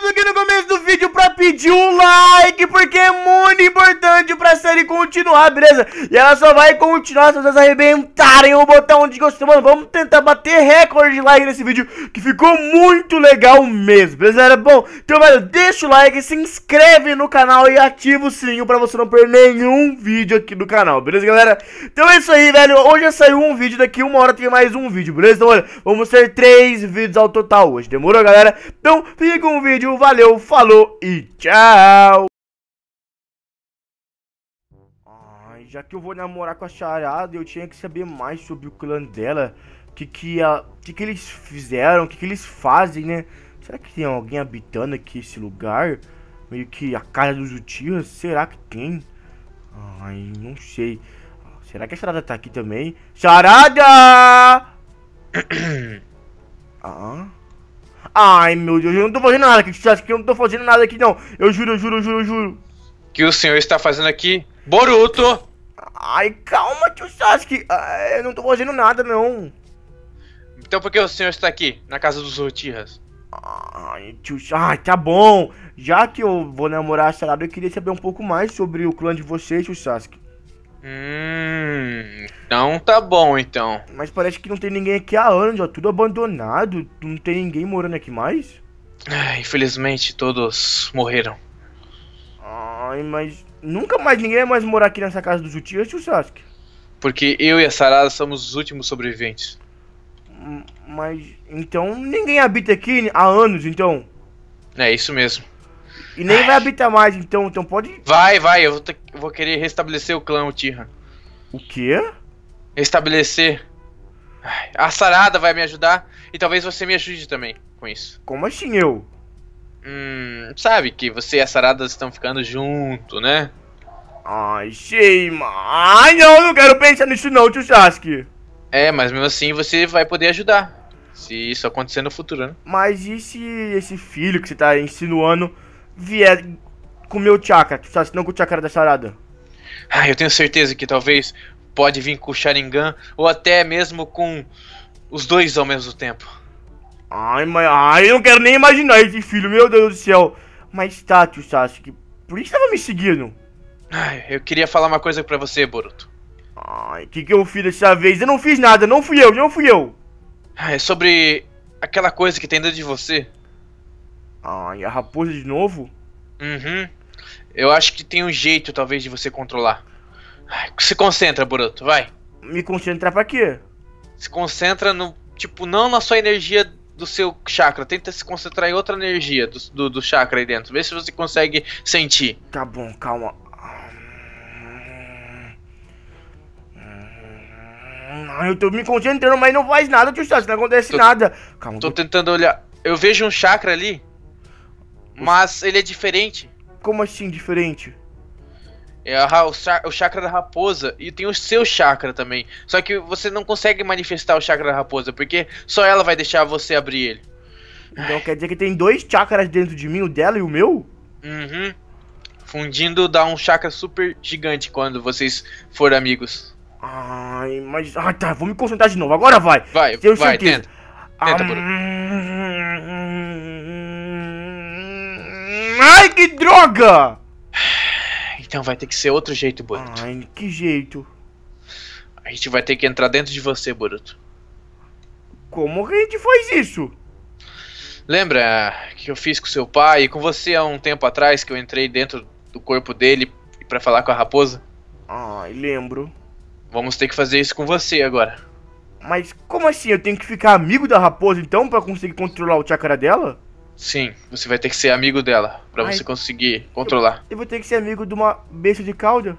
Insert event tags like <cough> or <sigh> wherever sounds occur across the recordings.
mesmo que no começo do vídeo de um like, porque é muito importante pra série continuar, beleza? E ela só vai continuar se vocês arrebentarem o botão de gostei. Mano, vamos tentar bater recorde de like nesse vídeo, que ficou muito legal mesmo, beleza? bom, então, velho, deixa o like, se inscreve no canal e ativa o sininho pra você não perder nenhum vídeo aqui do canal, beleza, galera? Então é isso aí, velho. Hoje já saiu um vídeo, daqui uma hora tem mais um vídeo, beleza? Então, olha, vamos ter três vídeos ao total hoje, demorou, galera? Então, fica com o vídeo, valeu, falou e Tchau! Ai, já que eu vou namorar com a Charada, eu tinha que saber mais sobre o clã dela. O que que, a, que que eles fizeram, o que que eles fazem, né? Será que tem alguém habitando aqui esse lugar? Meio que a casa dos Uchihas? Será que tem? Ai, não sei. Será que a Charada tá aqui também? Charada! ah... <coughs> Ai, meu Deus, eu não tô fazendo nada aqui. Você acha que eu não tô fazendo nada aqui, não? Eu juro, eu juro, eu juro, eu juro. que o senhor está fazendo aqui? Boruto! Ai, calma, tio Sasuke. Ai, eu não tô fazendo nada, não. Então por que o senhor está aqui, na casa dos Urtihas? Ai, tio Ai, tá bom. Já que eu vou namorar a Sarada, eu queria saber um pouco mais sobre o clã de vocês, tio Sasuke. Hum, então tá bom então. Mas parece que não tem ninguém aqui há anos, ó, tudo abandonado, não tem ninguém morando aqui mais? Ah, infelizmente todos morreram. Ai, mas nunca mais ninguém vai mais morar aqui nessa casa dos Utias, tio Sasuke. Porque eu e a Sarada somos os últimos sobreviventes. Hum, mas então ninguém habita aqui há anos, então? É isso mesmo. E nem Ai. vai habitar mais, então, então pode. Vai, vai, eu vou, ter, vou querer restabelecer o clã, o Tira. O quê? Restabelecer. a Sarada vai me ajudar e talvez você me ajude também com isso. Como assim eu? Hum, sabe que você e a Sarada estão ficando junto, né? Ai, Sheima. Ai, não, não quero pensar nisso não, tio Sasuke. É, mas mesmo assim você vai poder ajudar. Se isso acontecer no futuro, né? Mas e se esse filho que você tá insinuando vier comer o chakra, não com o chakra tá da charada. Ah, eu tenho certeza que talvez pode vir com o Sharingan ou até mesmo com os dois ao mesmo tempo. Ai, mas ai, eu não quero nem imaginar esse filho, meu Deus do céu. Mas tá, tio Sasuke, por você tava me seguindo? Ai, eu queria falar uma coisa pra você, Boruto. Ai, o que, que eu fiz dessa vez? Eu não fiz nada, não fui eu, não fui eu. Ai, é sobre aquela coisa que tem dentro de você. Ah, e a raposa de novo? Uhum. Eu acho que tem um jeito, talvez, de você controlar. Se concentra, Boruto, vai. Me concentrar pra quê? Se concentra no. Tipo, não na sua energia do seu chakra. Tenta se concentrar em outra energia do, do, do chakra aí dentro. Vê se você consegue sentir. Tá bom, calma. Ah, eu tô me concentrando, mas não faz nada, tio Chá, não acontece tô, nada. Calma. Tô tentando olhar. Eu vejo um chakra ali. Mas ele é diferente. Como assim diferente? É a, o, o, chakra da raposa e tem o seu chakra também. Só que você não consegue manifestar o chakra da raposa, porque só ela vai deixar você abrir ele. Então quer dizer que tem dois chakras dentro de mim, o dela e o meu? Uhum. Fundindo dá um chakra super gigante quando vocês forem amigos. Ai, mas. Ah tá, vou me concentrar de novo. Agora vai! Vai, Tenho vai, certeza. tenta. Tenta, ah, Ai, que droga! Então vai ter que ser outro jeito, Boruto. Ai, que jeito? A gente vai ter que entrar dentro de você, Boruto. Como que a gente faz isso? Lembra que eu fiz com seu pai e com você há um tempo atrás que eu entrei dentro do corpo dele para falar com a raposa? Ai, lembro. Vamos ter que fazer isso com você agora. Mas como assim? Eu tenho que ficar amigo da raposa então para conseguir controlar o chakra dela? Sim, você vai ter que ser amigo dela para você conseguir controlar. Eu, eu, vou ter que ser amigo de uma besta de caldo?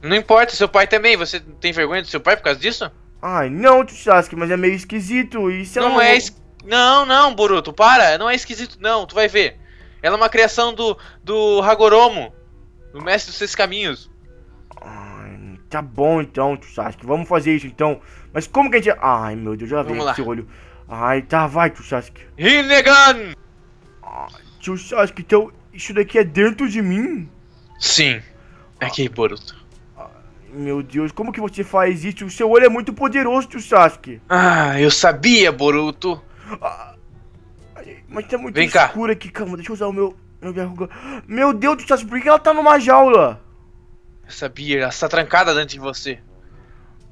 Não importa, seu pai também. Você tem vergonha do seu pai por causa disso? Ai, não, Tchasky, mas é meio esquisito e se não, não é, é es... Não, não, Boruto, para. Não é esquisito, não. Tu vai ver. Ela é uma criação do, do Hagoromo, do mestre dos seis caminhos. Ai, tá bom então, Tchasky. Vamos fazer isso então. Mas como que a gente. Ai, meu Deus, já vi esse olho. Ai, tá, vai, Tchasky. Rinnegan! Tio Sasuke, então isso daqui é dentro de mim? Sim. É que ah, Boruto. meu Deus, como que você faz isso? O seu olho é muito poderoso, tio Sasuke. Ah, eu sabia, Boruto. Ah, mas tá muito Vem escuro cá. aqui, calma, deixa eu usar o meu... Meu, meu Deus, tio Sasuke, por que ela tá numa jaula? Eu sabia, ela está trancada dentro de você.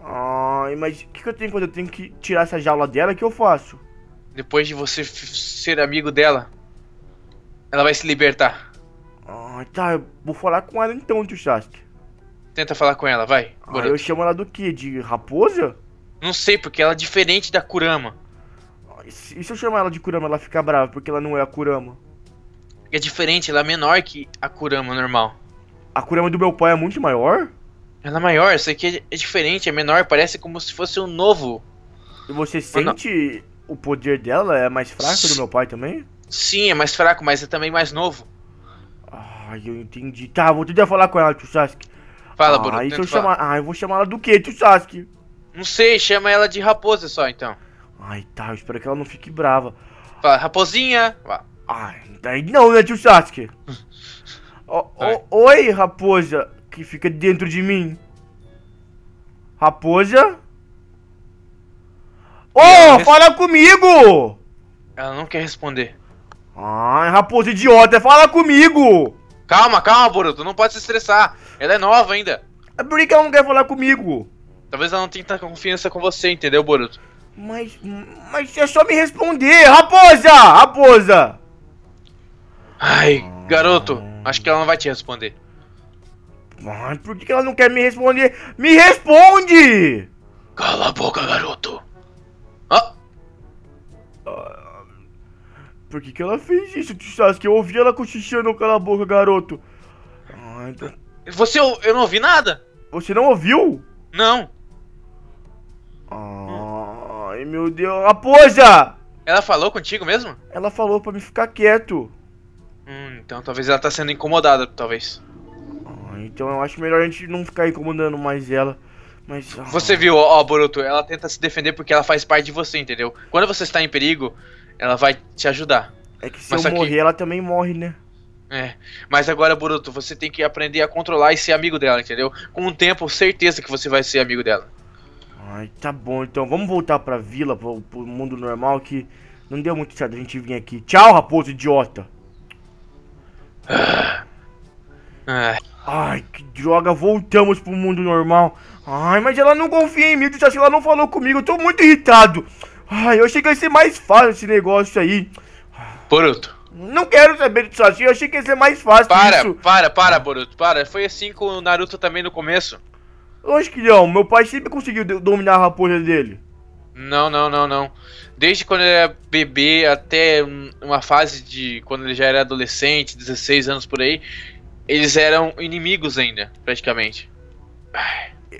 Ai, mas o que, que, eu tenho quando eu tenho que tirar essa jaula dela? O que eu faço? Depois de você ser amigo dela, ela vai se libertar. Ah, tá, eu vou falar com ela então, tio Sasuke. Tenta falar com ela, vai. Ah, eu chamo ela do quê? De raposa? Não sei, porque ela é diferente da Kurama. Ah, e se eu chamar ela de Kurama, ela fica brava porque ela não é a Kurama? É diferente, ela é menor que a Kurama normal. A Kurama do meu pai é muito maior? Ela é maior, isso aqui é, é diferente, é menor, parece como se fosse um novo. E você sente o poder dela é mais fraco do meu pai também? Sim, é mais fraco, mas é também mais novo. Ai, eu entendi. Tá, vou tentar falar com ela, tio Sasuke. Fala, ah, Boruto. Aí eu chamar... Ah, eu vou chamar ela do quê, tio Sasuke? Não sei, chama ela de raposa só, então. Ai, tá, eu espero que ela não fique brava. Fala, raposinha. Ai, daí não, né, tio Sasuke? o, o, oi, raposa, que fica dentro de mim. Raposa? Ô, oh, fala comigo! Ela não quer responder. Ai, raposa idiota, fala comigo! Calma, calma, Boruto, não pode se estressar. Ela é nova ainda. É por que ela não quer falar comigo? Talvez ela não tenha tanta confiança com você, entendeu, Boruto? Mas, mas é só me responder, raposa! Raposa! Ai, garoto, acho que ela não vai te responder. Mas por que ela não quer me responder? Me responde! Cala a boca, garoto. Por que, que ela fez isso, Tu que Eu ouvi ela cochichando, cala a boca, garoto. Ah, então- você, tá... Você, eu não ouvi nada. Você não ouviu? Não. Ai, meu Deus. Raposa! Ela falou contigo mesmo? Ela falou pra me ficar quieto. Hum, então talvez ela tá sendo incomodada, talvez. Ah, então eu acho melhor a gente não ficar incomodando mais ela. Mas. Ah... Você viu, ó, Boruto, ela tenta se defender porque ela faz parte de você, entendeu? Quando você está em perigo, ela vai te ajudar. É que se mas eu morrer, que... ela também morre, né? É. Mas agora, Boruto, você tem que aprender a controlar e ser amigo dela, entendeu? Com o tempo, certeza que você vai ser amigo dela. Ai, tá bom. Então vamos voltar pra vila, pro, pro mundo normal, que não deu muito certo a gente vir aqui. Tchau, raposo idiota! Ah. Ah. Ai, que droga, voltamos pro mundo normal. Ai, mas ela não confia em mim, ela não falou comigo, eu tô muito irritado. Ai, eu achei que ia ser mais fácil esse negócio aí. Boruto. Não quero saber disso assim, eu achei que ia ser mais fácil Para, isso. para, para, Boruto, para. Foi assim com o Naruto também no começo. Lógico que não, meu pai sempre conseguiu dominar a raposa dele. Não, não, não, não. Desde quando ele era bebê até uma fase de quando ele já era adolescente, 16 anos por aí, eles eram inimigos ainda, praticamente.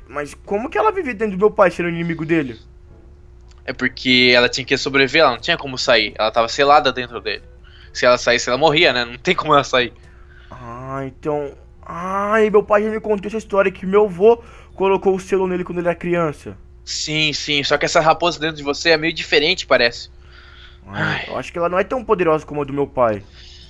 Mas como que ela vivia dentro do meu pai sendo inimigo dele? é porque ela tinha que sobreviver, ela não tinha como sair. Ela tava selada dentro dele. Se ela saísse, ela morria, né? Não tem como ela sair. Ah, então. Ai, meu pai já me contou essa história que meu avô colocou o selo nele quando ele era criança. Sim, sim, só que essa raposa dentro de você é meio diferente, parece. Ai, eu acho que ela não é tão poderosa como a do meu pai.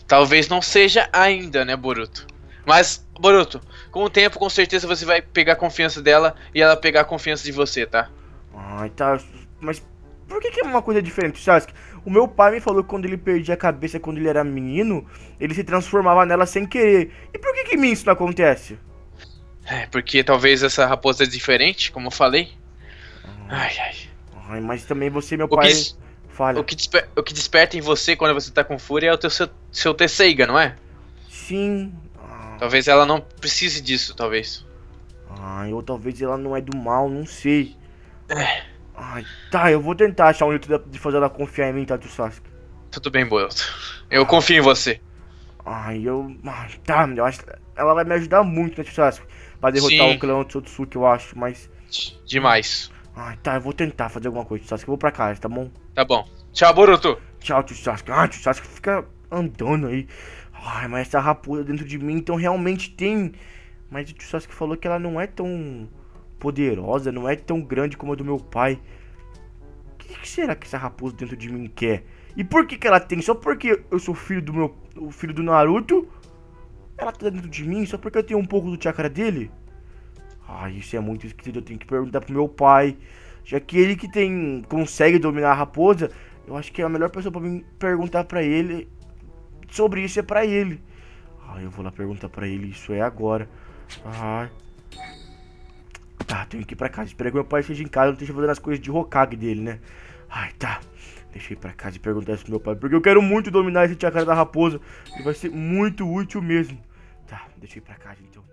Talvez não seja ainda, né, Boruto? Mas, Boruto, com o tempo, com certeza você vai pegar a confiança dela e ela pegar a confiança de você, tá? Ai, tá. Mas por que, que, é uma coisa diferente, Sasuke? O meu pai me falou que quando ele perdia a cabeça quando ele era menino, ele se transformava nela sem querer. E por que, que mim isso não acontece? É, porque talvez essa raposa é diferente, como eu falei. Ai, ai. ai mas também você, meu o pai. Que, O que, desper, o que desperta em você quando você tá com fúria é o teu, seu, seu Tesseiga, não é? Sim. Talvez ela não precise disso, talvez. Ai, ou talvez ela não é do mal, não sei. É. Ai, tá, eu vou tentar achar um jeito de fazer ela confiar em mim, tá, Sasuke? Tudo bem, Boruto. Eu confio em você. Ai, eu... Ai, tá, eu acho... Ela vai me ajudar muito, né, Sasuke? Pra derrotar Sim. o clã de Sotsuki, eu acho, mas... Demais. Ai, tá, eu vou tentar fazer alguma coisa, Sasuke. Eu vou pra casa, tá bom? Tá bom. Tchau, Boruto. Tchau, tio Sasuke. Ah, tio Sasuke fica andando aí. Ai, mas essa raposa dentro de mim, então realmente tem... Mas o tio Sasuke falou que ela não é tão poderosa, não é tão grande como a do meu pai. O que, que será que essa raposa dentro de mim quer? E por que, que ela tem? Só porque eu sou filho do meu. o filho do Naruto? Ela tá dentro de mim só porque eu tenho um pouco do chakra dele? Ah, isso é muito esquisito. Eu tenho que perguntar pro meu pai. Já que ele que tem. consegue dominar a raposa, eu acho que é a melhor pessoa para mim perguntar para ele sobre isso é para ele. Ah, eu vou lá perguntar para ele, isso é agora. Ah. Tá, tenho que ir pra casa. Espero que meu pai esteja em casa, não esteja fazendo as coisas de Hokage dele, né? Ai, tá. Deixei pra casa e perguntar isso pro meu pai. Porque eu quero muito dominar esse chakra da raposa. Ele vai ser muito útil mesmo. Tá, deixei pra casa então.